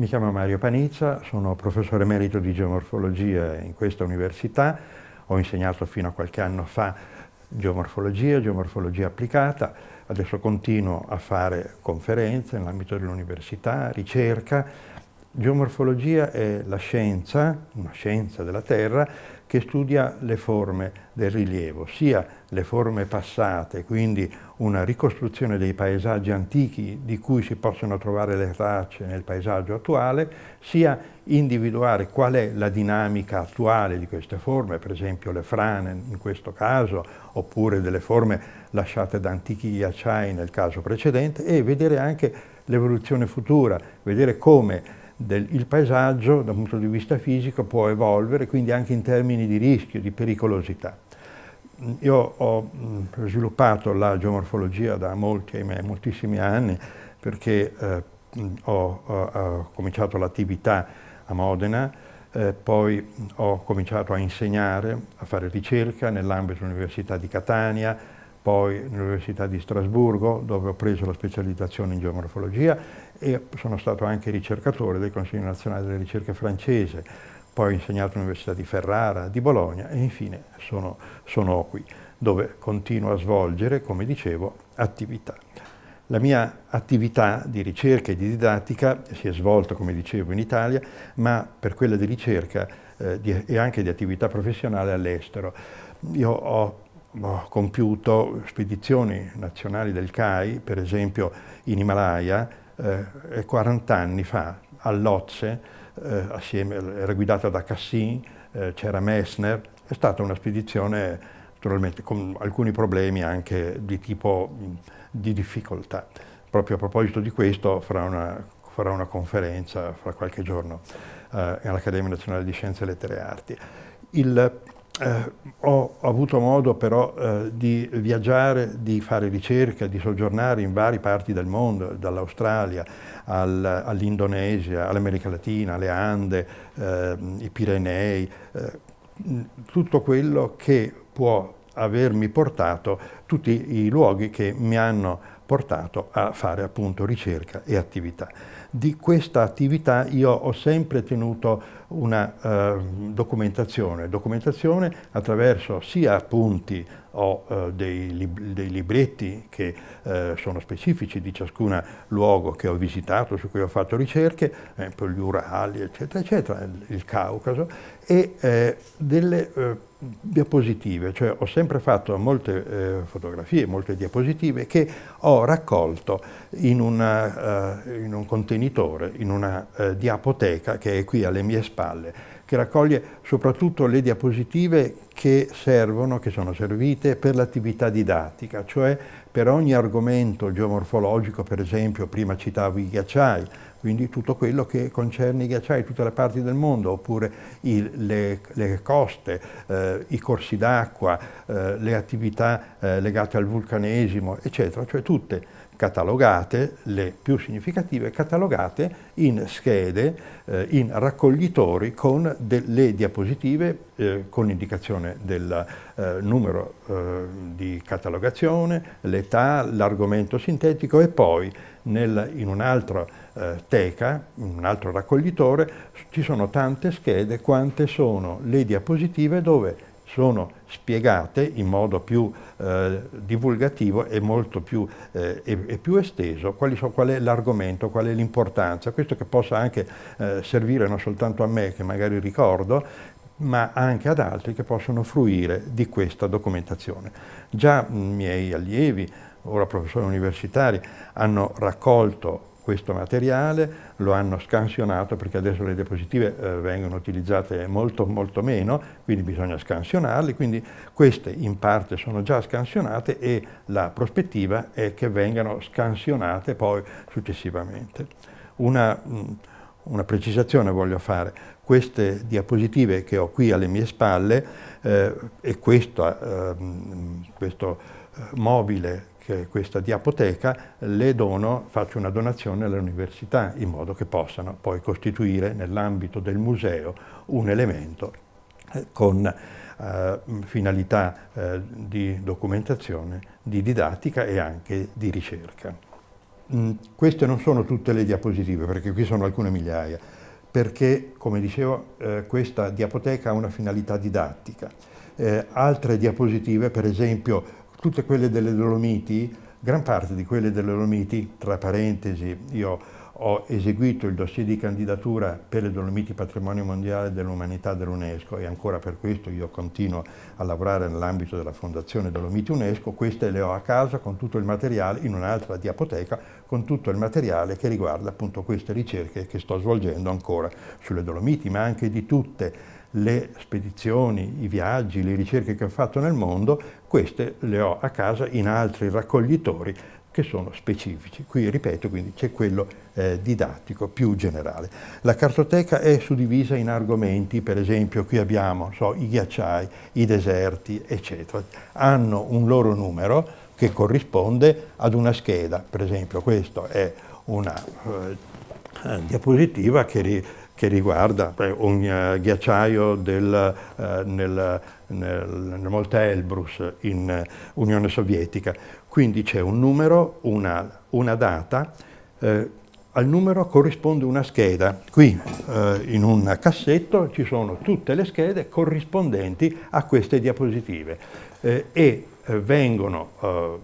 Mi chiamo Mario Panizza, sono professore emerito di geomorfologia in questa università, ho insegnato fino a qualche anno fa geomorfologia, geomorfologia applicata, adesso continuo a fare conferenze nell'ambito dell'università, ricerca Geomorfologia è la scienza, una scienza della Terra, che studia le forme del rilievo, sia le forme passate, quindi una ricostruzione dei paesaggi antichi di cui si possono trovare le tracce nel paesaggio attuale, sia individuare qual è la dinamica attuale di queste forme, per esempio le frane in questo caso, oppure delle forme lasciate da antichi ghiacciai nel caso precedente, e vedere anche l'evoluzione futura, vedere come del, il paesaggio dal punto di vista fisico può evolvere, quindi anche in termini di rischio, di pericolosità. Mm, io ho mm, sviluppato la geomorfologia da molti, moltissimi anni perché eh, mm, ho, ho, ho, cominciato l'attività a Modena, eh, poi ho cominciato a insegnare, a fare ricerca nell'ambito dell'Università di Catania, poi all'Università di Strasburgo dove ho preso la specializzazione in geomorfologia e sono stato anche ricercatore del Consiglio nazionale delle ricerche francese, poi ho insegnato all'Università di Ferrara, di Bologna e infine sono, sono qui dove continuo a svolgere, come dicevo, attività. La mia attività di ricerca e di didattica si è svolta, come dicevo, in Italia, ma per quella di ricerca eh, di, e anche di attività professionale all'estero. Io ho compiuto spedizioni nazionali del CAI, per esempio in Himalaya, eh, 40 anni fa, a Lotse, eh, assieme, era guidata da Cassin, eh, c'era Messner, è stata una spedizione naturalmente con alcuni problemi anche di tipo di difficoltà. Proprio a proposito di questo farà una, farà una conferenza fra qualche giorno eh, all'Accademia Nazionale di Scienze, Lettere e Arti. Il, eh, ho avuto modo però eh, di viaggiare, di fare ricerca, di soggiornare in varie parti del mondo, dall'Australia all'Indonesia, all'America Latina, alle Ande, eh, i Pirenei, eh, tutto quello che può avermi portato, tutti i luoghi che mi hanno portato a fare appunto ricerca e attività di questa attività io ho sempre tenuto una eh, documentazione, documentazione attraverso sia appunti o eh, dei, lib dei, libretti che eh, sono specifici di ciascun luogo che ho visitato, su cui ho fatto ricerche, eh, per esempio gli Urali, eccetera, eccetera, il Caucaso, e eh, delle eh, diapositive, cioè ho sempre fatto molte eh, fotografie, molte diapositive che ho raccolto in, una, uh, in un contenuto genitore in una eh, diapoteca che è qui alle mie spalle, che raccoglie soprattutto le diapositive che servono, che sono servite per l'attività didattica, cioè per ogni argomento geomorfologico, per esempio prima citavo i ghiacciai, quindi tutto quello che concerne i ghiacciai, tutte le parti del mondo, oppure il, le, le, coste, eh, i corsi d'acqua, eh, le attività eh, legate al vulcanesimo, eccetera, cioè tutte catalogate, le più significative, catalogate in schede, eh, in raccoglitori con delle diapositive eh, con indicazione della eh, numero eh, di catalogazione, l'età, l'argomento sintetico e poi nel, in un'altra eh, teca, in un altro raccoglitore, ci sono tante schede quante sono le diapositive dove sono spiegate in modo più eh, divulgativo e molto più, eh, e, e più esteso so, qual è l'argomento, qual è l'importanza, questo che possa anche eh, servire non soltanto a me che magari ricordo, ma anche ad altri che possono fruire di questa documentazione. Già mm, i miei allievi, ora professori universitari, hanno raccolto questo materiale, lo hanno scansionato perché adesso le diapositive eh, vengono utilizzate molto molto meno, quindi bisogna scansionarle, quindi queste in parte sono già scansionate e la prospettiva è che vengano scansionate poi successivamente. Una mh, mm, una precisazione voglio fare, queste diapositive che ho qui alle mie spalle eh, e questa, eh, questo eh, mobile, questa diapoteca, le dono, faccio una donazione all'università in modo che possano poi costituire nell'ambito del museo un elemento eh, con eh, finalità eh, di documentazione, di didattica e anche di ricerca. Mm, queste non sono tutte le diapositive, perché qui sono alcune migliaia, perché, come dicevo, eh, questa diapoteca ha una finalità didattica. Eh, altre diapositive, per esempio, tutte quelle delle Dolomiti, gran parte di quelle delle Dolomiti, tra parentesi, io ho eseguito il dossier di candidatura per le Dolomiti Patrimonio Mondiale dell'Umanità dell'UNESCO e ancora per questo io continuo a lavorare nell'ambito della Fondazione Dolomiti UNESCO, queste le ho a casa con tutto il materiale in un'altra diapoteca con tutto il materiale che riguarda appunto queste ricerche che sto svolgendo ancora sulle Dolomiti, ma anche di tutte le spedizioni, i viaggi, le ricerche che ho fatto nel mondo, queste le ho a casa in altri raccoglitori che sono specifici. Qui ripeto, quindi c'è quello eh, didattico più generale. La cartoteca è suddivisa in argomenti, per esempio qui abbiamo so, i ghiacciai, i deserti, eccetera. Hanno un loro numero che corrisponde ad una scheda, per esempio questa è una eh, diapositiva che che riguarda un uh, ghiacciaio del, uh, nel, nel, nel Monte Elbrus in uh, Unione Sovietica. Quindi c'è un numero, una, una data, al numero corrisponde una scheda. Qui in un cassetto ci sono tutte le schede corrispondenti a queste diapositive e eh, vengono eh,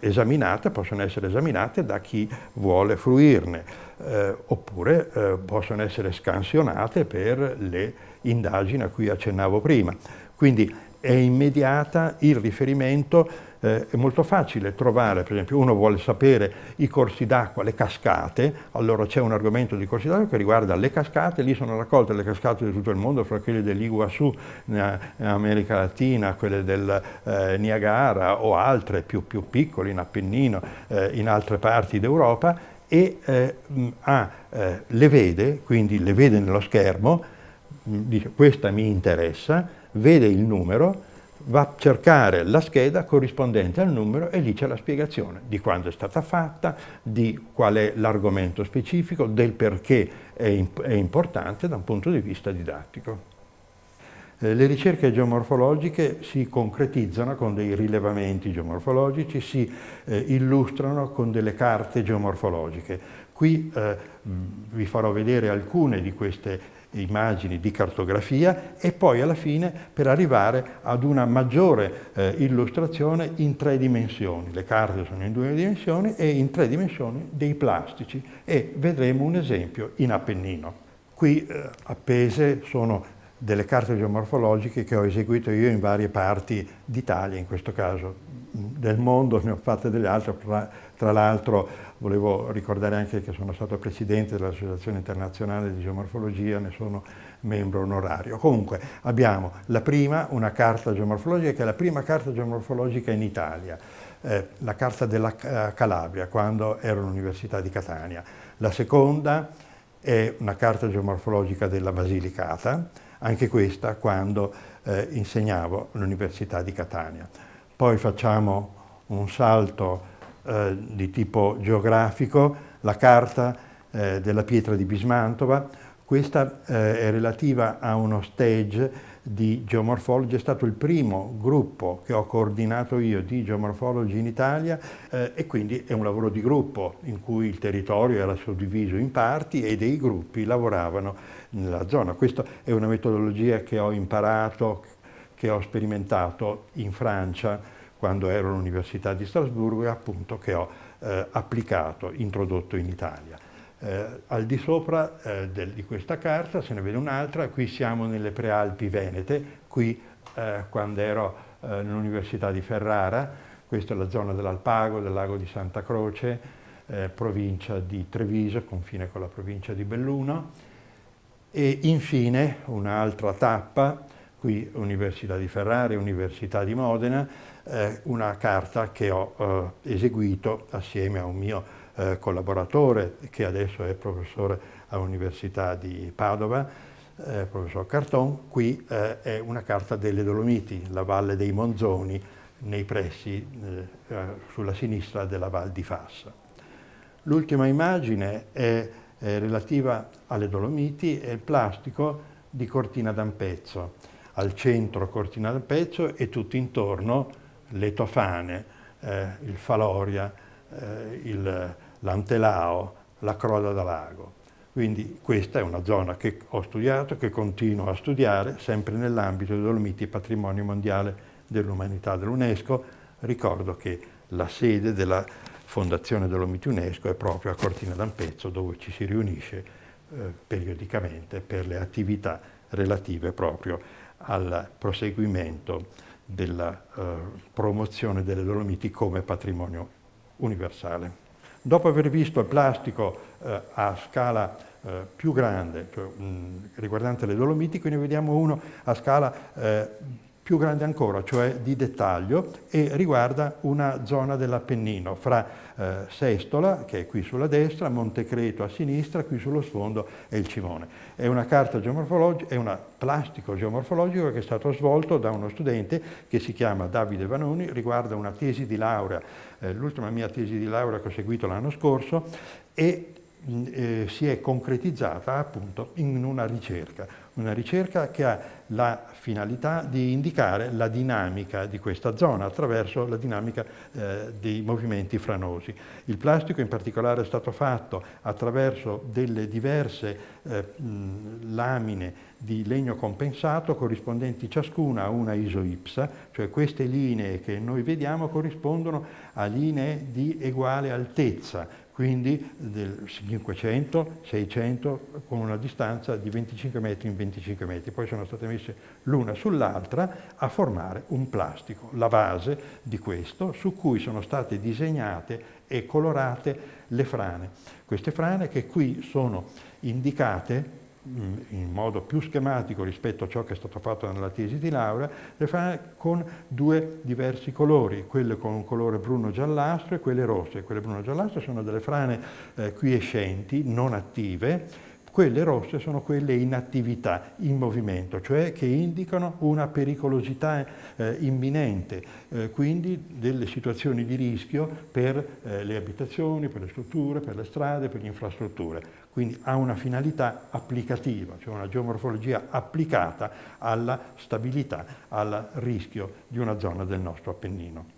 esaminate, possono essere esaminate da chi vuole fruirne, eh, oppure possono essere scansionate per le indagini a cui accennavo prima. Quindi è immediata il riferimento eh, è molto facile trovare, per esempio uno vuole sapere i corsi d'acqua, le cascate, allora c'è un argomento di corsi d'acqua che riguarda le cascate, lì sono raccolte le cascate di tutto il mondo, fra quelle dell'Iguassù eh, in America Latina, quelle del eh, Niagara o altre più, più piccole in Appennino, eh, in altre parti d'Europa e ah, le vede, quindi le vede nello schermo, dice questa mi interessa, vede il numero, va a cercare la scheda corrispondente al numero e lì c'è la spiegazione di quando è stata fatta, di qual è l'argomento specifico, del perché è, è, importante da un punto di vista didattico. Eh, le ricerche geomorfologiche si concretizzano con dei rilevamenti geomorfologici, si eh, illustrano con delle carte geomorfologiche. Qui eh, vi farò vedere alcune di queste immagini di cartografia e poi alla fine per arrivare ad una maggiore eh, illustrazione in tre dimensioni. Le carte sono in due dimensioni e in tre dimensioni dei plastici e vedremo un esempio in Appennino. Qui eh, appese sono delle carte geomorfologiche che ho eseguito io in varie parti d'Italia, in questo caso del mondo, ne ho fatte delle altre tra l'altro volevo ricordare anche che sono stato presidente dell'Associazione Internazionale di Geomorfologia, ne sono membro onorario. Comunque abbiamo la prima, una carta geomorfologica, che è la prima carta geomorfologica in Italia, eh, la carta della eh, Calabria, quando ero all'Università di Catania. La seconda è una carta geomorfologica della Basilicata, anche questa quando eh, insegnavo all'Università di Catania. Poi facciamo un salto eh, di tipo geografico, la carta eh, della pietra di Bismantova, questa eh, è relativa a uno stage di geomorfologi, è stato il primo gruppo che ho coordinato io di geomorfologi in Italia eh, e quindi è un lavoro di gruppo in cui il territorio era suddiviso in parti e dei gruppi lavoravano nella zona. Questa è una metodologia che ho imparato, che ho sperimentato in Francia quando ero all'Università di Strasburgo e appunto che ho eh, applicato, introdotto in Italia. Eh, al di sopra eh, del, di questa carta se ne vede un'altra, qui siamo nelle prealpi venete, qui eh, quando ero all'Università eh, di Ferrara, questa è la zona dell'Alpago, del lago di Santa Croce, eh, provincia di Treviso, confine con la provincia di Belluno, e infine un'altra tappa, qui Università di Ferrara e Università di Modena, eh, una carta che ho eh, eseguito assieme a un mio eh, collaboratore che adesso è professore all'Università di Padova, eh, professor Carton. Qui eh, è una carta delle Dolomiti, la Valle dei Monzoni, nei pressi sulla sinistra della Val di Fassa. L'ultima immagine è relativa alle Dolomiti e il plastico di Cortina d'Ampezzo. Al centro Cortina d'Ampezzo e tutto intorno le tofane, eh, il faloria, eh, l'antelao, la croda da lago. Quindi questa è una zona che ho studiato, che continuo a studiare, sempre nell'ambito dei Dolomiti Patrimonio Mondiale dell'Umanità dell'UNESCO. Ricordo che la sede della Fondazione Dolomiti UNESCO è proprio a Cortina d'Ampezzo, dove ci si riunisce eh, periodicamente per le attività relative proprio al proseguimento della eh, promozione delle Dolomiti come patrimonio universale. Dopo aver visto il plastico eh, a scala eh, più grande, cioè, mh, mm, riguardante le Dolomiti, qui ne vediamo uno a scala eh, più grande ancora, cioè di dettaglio, e riguarda una zona dell'Appennino, fra eh, Sestola, che è qui sulla destra, Montecreto a sinistra, qui sullo sfondo è il Cimone. È una carta geomorfologica, è un plastico geomorfologico che è stato svolto da uno studente che si chiama Davide Vanoni, riguarda una tesi di laurea, eh, l'ultima mia tesi di laurea che ho seguito l'anno scorso, e Mm, eh, si è concretizzata appunto in una ricerca, una ricerca che ha la finalità di indicare la dinamica di questa zona attraverso la dinamica eh, dei movimenti franosi. Il plastico in particolare è stato fatto attraverso delle diverse eh, mm, lamine di legno compensato corrispondenti ciascuna a una isoipsa, cioè queste linee che noi vediamo corrispondono a linee di uguale altezza, quindi del 500, 600 con una distanza di 25 metri in 25 metri, poi sono state messe l'una sull'altra a formare un plastico, la base di questo, su cui sono state disegnate e colorate le frane. Queste frane che qui sono indicate in modo più schematico rispetto a ciò che è stato fatto nella tesi di laurea, le fa con due diversi colori, quelle con un colore bruno-giallastro e quelle rosse. Quelle bruno-giallastre sono delle frane eh, quiescenti, non attive, quelle rosse sono quelle in attività, in movimento, cioè che indicano una pericolosità eh, imminente, eh, quindi delle situazioni di rischio per eh, le abitazioni, per le strutture, per le strade, per le infrastrutture quindi ha una finalità applicativa, cioè una geomorfologia applicata alla stabilità, al rischio di una zona del nostro Appennino.